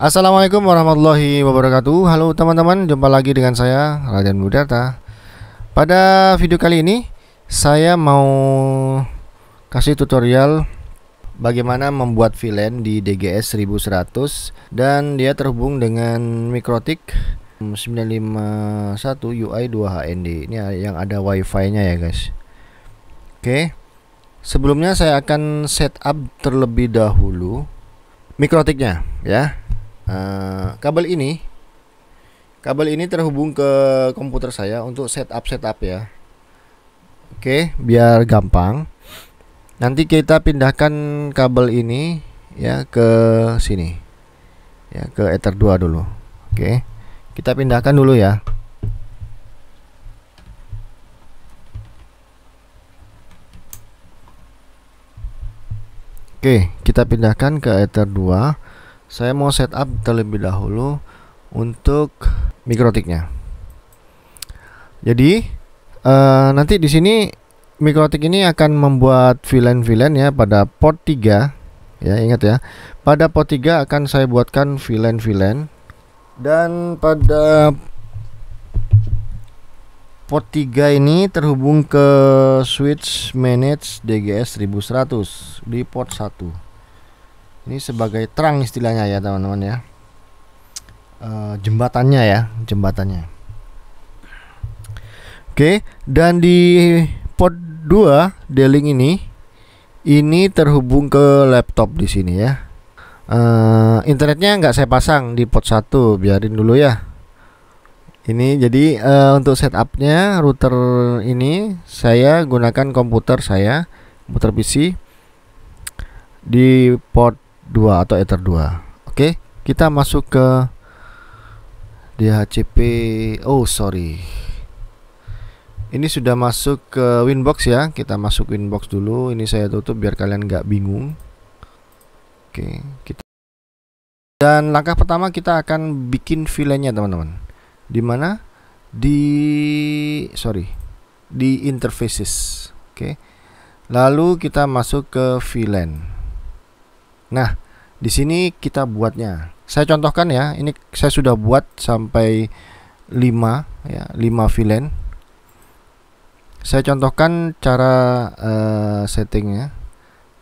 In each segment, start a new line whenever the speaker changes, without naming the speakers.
Assalamualaikum warahmatullahi wabarakatuh Halo teman-teman, jumpa lagi dengan saya Raden Mudarta. Pada video kali ini Saya mau kasih tutorial Bagaimana membuat VLAN di DGS 1100 Dan dia terhubung dengan Mikrotik 951 UI 2HND Ini yang ada wifi nya ya guys Oke Sebelumnya saya akan setup terlebih dahulu Mikrotiknya ya Eh, kabel ini kabel ini terhubung ke komputer saya untuk setup setup ya. Oke, biar gampang. Nanti kita pindahkan kabel ini ya ke sini. Ya, ke Ether 2 dulu. Oke. Kita pindahkan dulu ya. Oke, kita pindahkan ke Ether 2 saya mau setup terlebih dahulu untuk mikrotiknya jadi uh, nanti di sini mikrotik ini akan membuat VLAN-VLAN ya pada port 3 ya ingat ya pada port 3 akan saya buatkan VLAN-VLAN dan pada port 3 ini terhubung ke switch manage DGS 1100 di port 1 ini sebagai terang istilahnya ya teman-teman ya e, jembatannya ya jembatannya oke dan di port 2 D-Link ini ini terhubung ke laptop di sini ya e, internetnya nggak saya pasang di port 1 biarin dulu ya ini jadi e, untuk setupnya router ini saya gunakan komputer saya komputer PC di port 2 atau ether 2 oke kita masuk ke DHCP oh sorry ini sudah masuk ke winbox ya kita masuk winbox dulu ini saya tutup biar kalian nggak bingung oke kita dan langkah pertama kita akan bikin filenya teman-teman dimana di sorry di interfaces oke lalu kita masuk ke VLAN Nah, di sini kita buatnya. Saya contohkan ya, ini saya sudah buat sampai 5 ya, 5 villain. Saya contohkan cara uh, settingnya.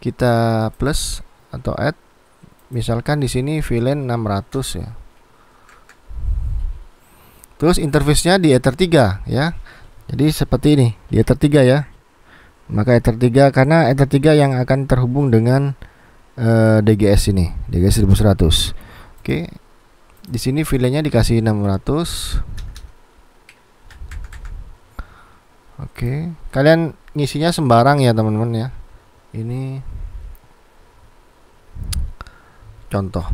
Kita plus atau add misalkan di sini villain 600 ya. Terus interface-nya di Ether 3 ya. Jadi seperti ini, di Ether 3 ya. Maka Ether 3 karena Ether 3 yang akan terhubung dengan uh, eh, DGS ini, DGS 1100. Oke. Okay. Di sini filenya dikasih 600. Oke, okay. kalian ngisinya sembarang ya, teman-teman ya. Ini contoh.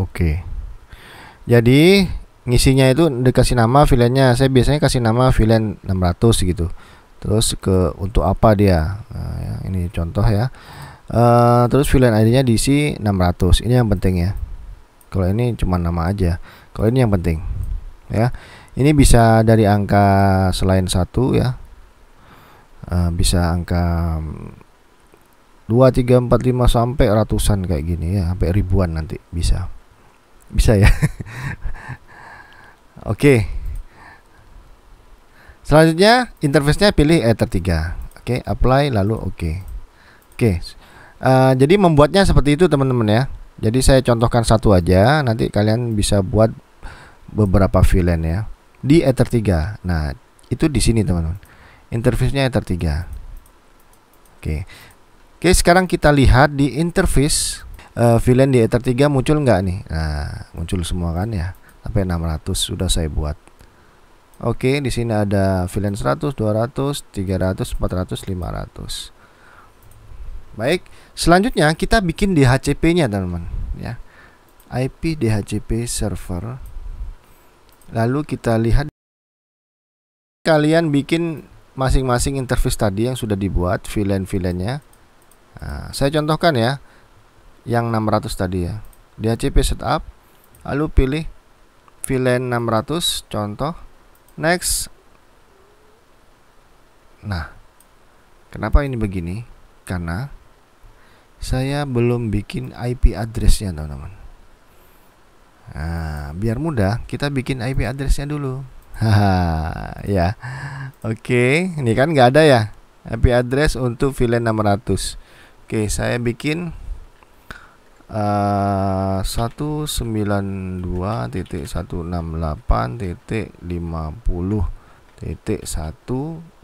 Oke. Okay. Jadi ngisinya itu dikasih nama filenya. Saya biasanya kasih nama filen 600 gitu terus ke untuk apa dia nah, ya, ini contoh ya uh, terus villain ID-nya enam 600 ini yang penting ya kalau ini cuma nama aja kalau ini yang penting ya ini bisa dari angka selain satu ya uh, bisa angka 2 3 4 5 sampai ratusan kayak gini ya sampai ribuan nanti bisa bisa ya oke okay. Selanjutnya interface-nya pilih Ether 3. Oke, okay, apply lalu oke. Okay. Oke. Okay. Uh, eh, jadi membuatnya seperti itu teman-teman ya. Jadi saya contohkan satu aja, nanti kalian bisa buat beberapa VLAN ya di Ether 3. Nah, itu di sini teman-teman. Interface-nya Ether 3. Oke. Oke, sekarang kita lihat di interface uh, VLAN di Ether 3 muncul nggak nih? Nah, muncul semua kan ya. Sampai 600 sudah saya buat. Oke, di sini ada villain 100, 200, 300, 400, 500. Baik, selanjutnya kita bikin DHCP-nya, teman-teman, ya. IP DHCP server. Lalu kita lihat kalian bikin masing-masing interface tadi yang sudah dibuat villain-villainnya. Nah, saya contohkan ya yang 600 tadi ya. DHCP setup, lalu pilih villain 600 contoh next nah kenapa ini begini karena saya belum bikin IP addressnya teman-teman nah, biar mudah kita bikin IP addressnya dulu haha ya oke okay. ini kan nggak ada ya IP address untuk VLAN 600 oke okay, saya bikin Eh, uh, 192.168.50.1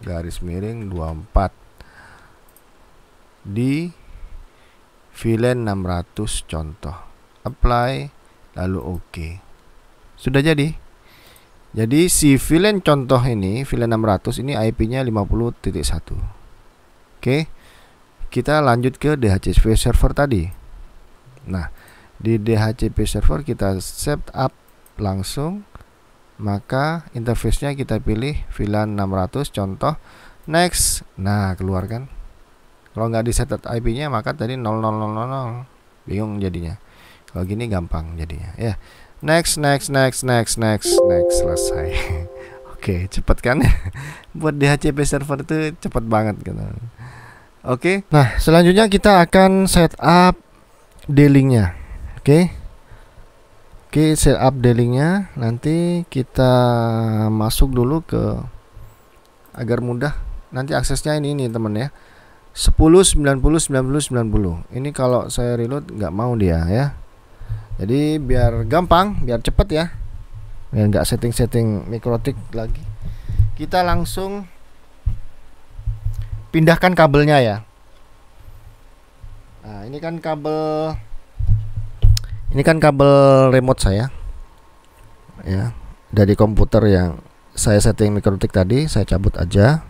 garis miring 24 di VLAN 600 contoh apply lalu oke okay. sudah jadi jadi si VLAN contoh ini VLAN 600 ini IP nya 50.1 oke okay. kita lanjut ke DHCP server tadi Nah, di DHCP server kita set up langsung maka interface-nya kita pilih VLAN 600 contoh next nah keluarkan kalau nggak di set IP-nya maka tadi 0000 bingung jadinya kalau gini gampang jadinya ya yeah. next next next next next next selesai oke okay, cepet kan buat DHCP server itu cepet banget gitu Oke, okay. nah selanjutnya kita akan setup d oke okay. oke okay, setup dealingnya nanti kita masuk dulu ke agar mudah nanti aksesnya ini ini temen ya 10 90 90 90 ini kalau saya reload nggak mau dia ya jadi biar gampang biar cepet ya biar nggak setting-setting mikrotik lagi kita langsung pindahkan kabelnya ya Nah, ini kan kabel ini kan kabel remote saya. Ya, dari komputer yang saya setting mikrotik tadi, saya cabut aja.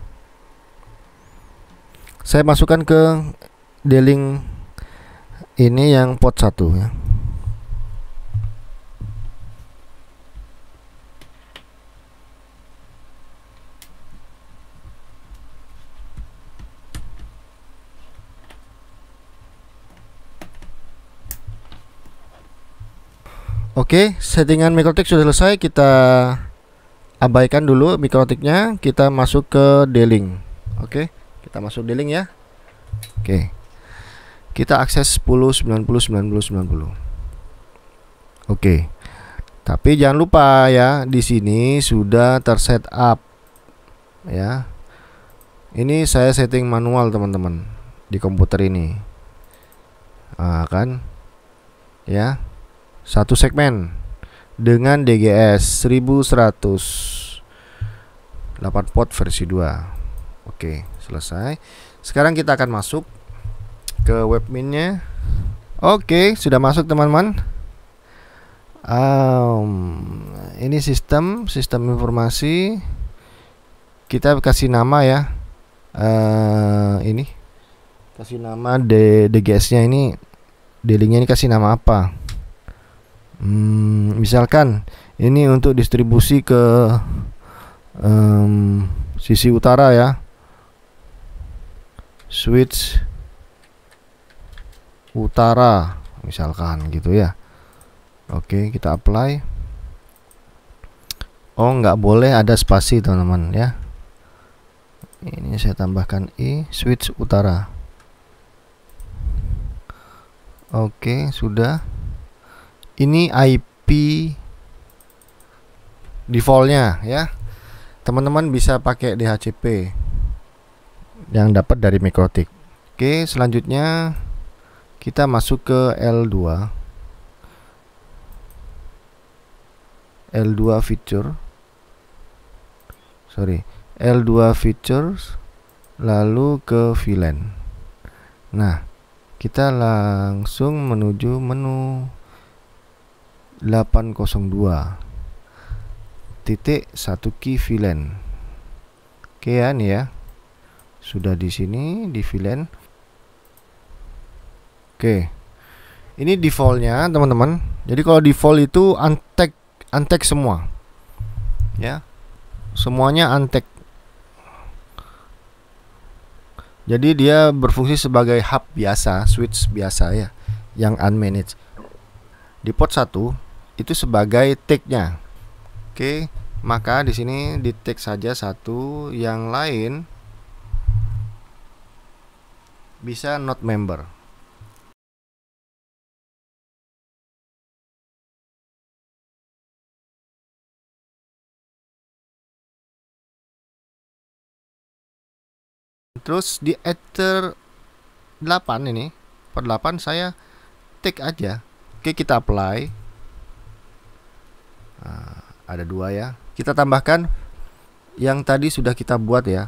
Saya masukkan ke d ini yang port satu ya. Oke, settingan mikrotik sudah selesai. Kita abaikan dulu mikrotiknya. Kita masuk ke dealing. Oke, kita masuk dealing ya. Oke. Kita akses 10 90 90 90. Oke. Tapi jangan lupa ya, di sini sudah terset up ya. Ini saya setting manual teman-teman di komputer ini. Nah, kan? Ya satu segmen dengan DGS 1100 8 pot versi 2 oke selesai sekarang kita akan masuk ke webminnya oke sudah masuk teman-teman um, ini sistem sistem informasi kita kasih nama ya uh, ini kasih nama D DGS nya ini dealingnya ini kasih nama apa hmm, misalkan ini untuk distribusi ke um, sisi utara ya switch utara misalkan gitu ya Oke kita apply Oh nggak boleh ada spasi teman-teman ya ini saya tambahkan i switch utara Oke sudah ini IP defaultnya ya teman-teman bisa pakai DHCP yang dapat dari mikrotik oke selanjutnya kita masuk ke L2 L2 feature sorry L2 features lalu ke VLAN nah kita langsung menuju menu 802 titik 1 key VLAN oke ya nih ya sudah di sini di VLAN oke ini defaultnya teman-teman jadi kalau default itu untag untag semua ya semuanya untag jadi dia berfungsi sebagai hub biasa switch biasa ya yang unmanaged di port 1 itu sebagai tag-nya. Oke, maka di sini di tag saja satu, yang lain bisa not member. Terus di ether 8 ini, per 8 saya take aja. Oke, kita apply ada dua ya kita tambahkan yang tadi sudah kita buat ya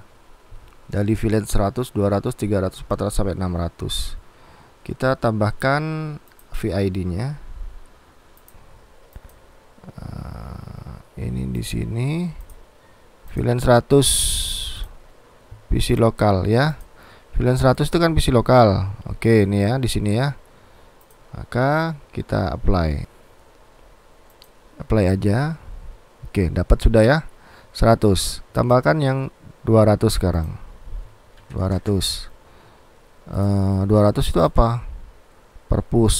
dari fillet 100 200 300 400 sampai 600 kita tambahkan VID nya ah, ini di sini VLAN 100 PC lokal ya VLAN 100 itu kan PC lokal oke ini ya di sini ya maka kita apply apply aja Oke, dapat sudah ya. 100. Tambahkan yang 200 sekarang. 200. Uh, 200 itu apa? Perpus.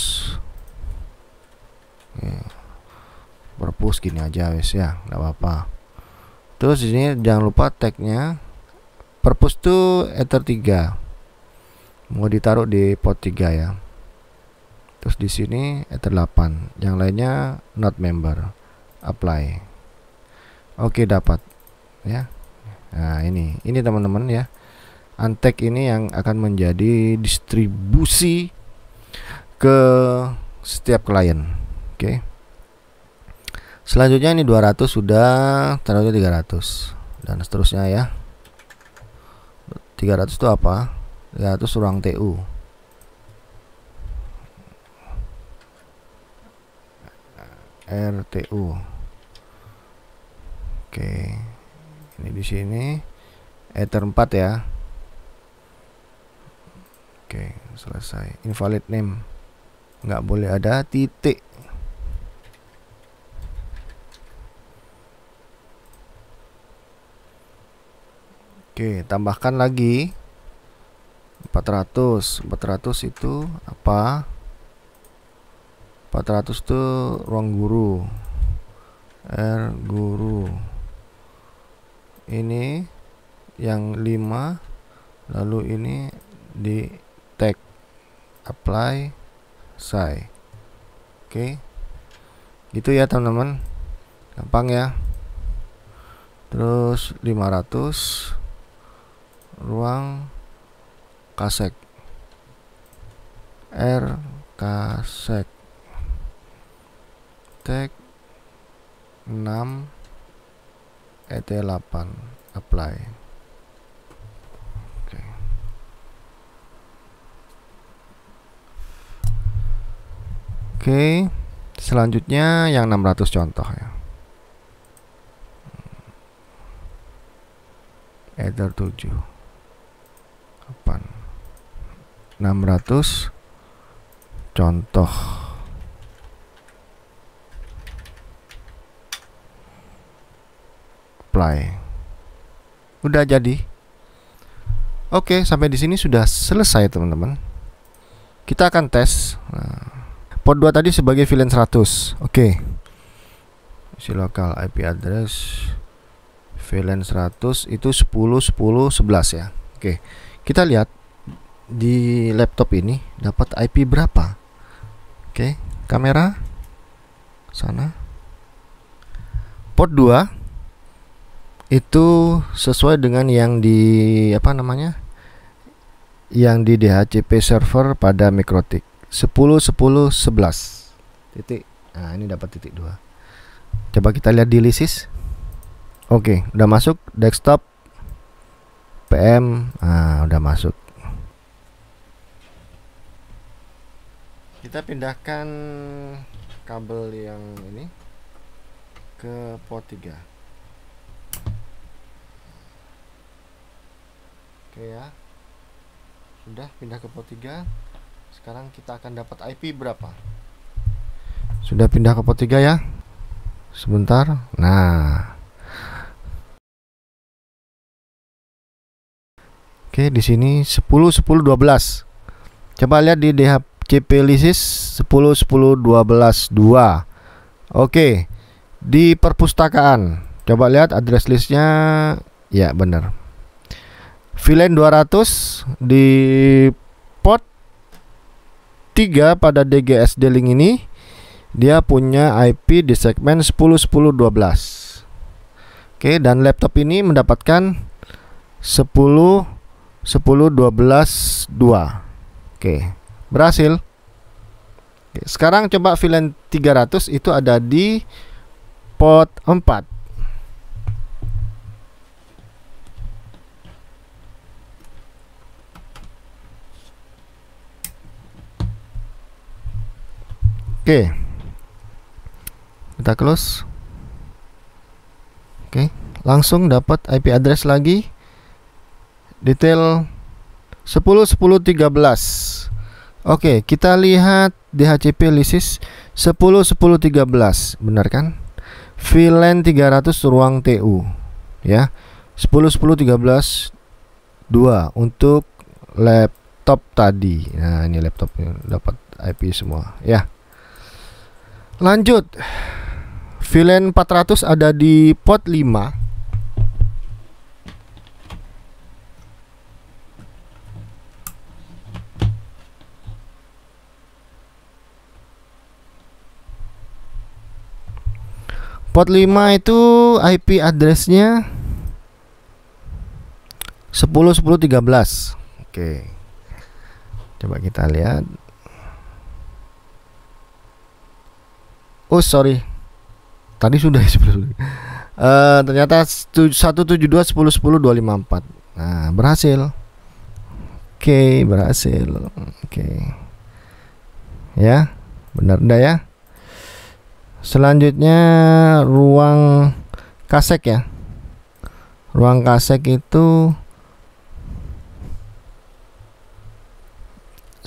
Perpus gini aja wes ya, nggak apa-apa. Terus di sini jangan lupa tag-nya. tag-nya. Perpus tuh ether 3. Mau ditaruh di pot 3 ya. Terus di sini ether 8. Yang lainnya not member. Apply. Oke, dapat. Ya. Nah, ini. Ini teman-teman ya. Antek ini yang akan menjadi distribusi ke setiap klien. Oke. Selanjutnya ini 200 sudah, terlalu 300 dan seterusnya ya. 300 itu apa? 300 ruang TU. RTU Oke. Ini di sini ether 4 ya. Oke, selesai. Invalid name. Nggak boleh ada titik. Oke, tambahkan lagi 400. 400 itu apa? 400 itu ruang guru. R guru ini yang 5 lalu ini di tag apply say oke okay. gitu ya teman-teman gampang ya terus 500 ruang kasek R kasek tag 6 ET8 apply oke okay. oke okay. selanjutnya yang 600 contoh ya ether 7 8 600 contoh apply. Udah jadi. Oke, sampai di sini sudah selesai teman-teman. Kita akan tes. Nah, port 2 tadi sebagai VLAN 100. Oke. Si lokal IP address VLAN 100 itu 10 10 11 ya. Oke. Kita lihat di laptop ini dapat IP berapa. Oke, kamera sana. Port 2 itu sesuai dengan yang di apa namanya yang di DHCP server pada mikrotik 10 10 11 titik nah ini dapat titik dua coba kita lihat di lisis oke udah masuk desktop PM nah udah masuk kita pindahkan kabel yang ini ke port 3 oke ya sudah pindah ke pot 3 sekarang kita akan dapat IP berapa sudah pindah ke pot 3 ya sebentar nah Oke, di sini 10 10 12. Coba lihat di DHCP Lisis 10 10 12 2. Oke. Di perpustakaan. Coba lihat address listnya. Ya, benar. Villain 200 di pot 3 pada DGS Dealing ini dia punya IP di segmen 10 10 12. Oke, dan laptop ini mendapatkan 10 10 12 2. Oke, berhasil. Oke, sekarang coba VLAN 300 itu ada di port 4. Oke. Kita close. Oke, langsung dapat IP address lagi. Detail 13. Oke, kita lihat DHCP lisis 13. benar kan? VLAN 300 ruang TU ya. 13 2 untuk laptop tadi. Nah, ini laptopnya dapat IP semua ya. Lanjut. Villain 400 ada di pot 5. Port 5 itu IP addressnya 10.10.13 10 13. Oke. Coba kita lihat. oh sorry tadi sudah ya uh, ternyata 172 10 10 254 nah berhasil oke okay, berhasil oke okay. ya benar enggak ya selanjutnya ruang kasek ya ruang kasek itu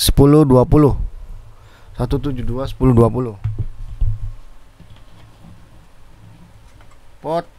10 20 172 10 20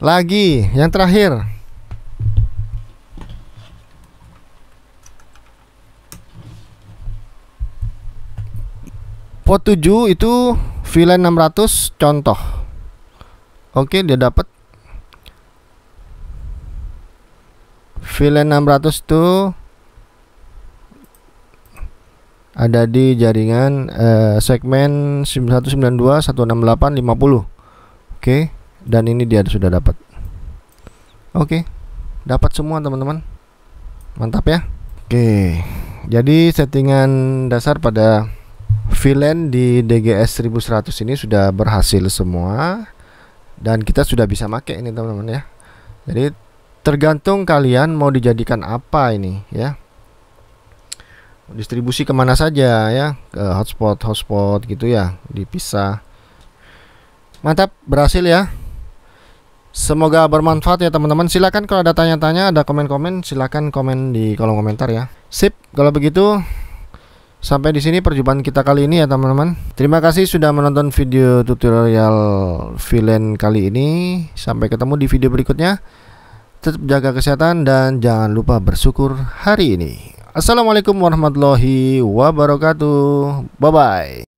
Lagi, yang terakhir. Pot 7 itu VLAN 600 contoh. Oke, dia dapat VLAN 600 itu ada di jaringan eh, segmen 9192 168 50. Oke. Okay dan ini dia sudah dapat oke dapat semua teman-teman mantap ya oke jadi settingan dasar pada VLAN di DGS 1100 ini sudah berhasil semua dan kita sudah bisa make ini teman-teman ya jadi tergantung kalian mau dijadikan apa ini ya distribusi kemana saja ya ke hotspot hotspot gitu ya dipisah mantap berhasil ya Semoga bermanfaat ya teman-teman. Silakan kalau ada tanya-tanya, ada komen-komen, silakan komen di kolom komentar ya. Sip, kalau begitu sampai di sini perjumpaan kita kali ini ya teman-teman. Terima kasih sudah menonton video tutorial villain kali ini. Sampai ketemu di video berikutnya. Tetap jaga kesehatan dan jangan lupa bersyukur hari ini. Assalamualaikum warahmatullahi wabarakatuh. Bye bye.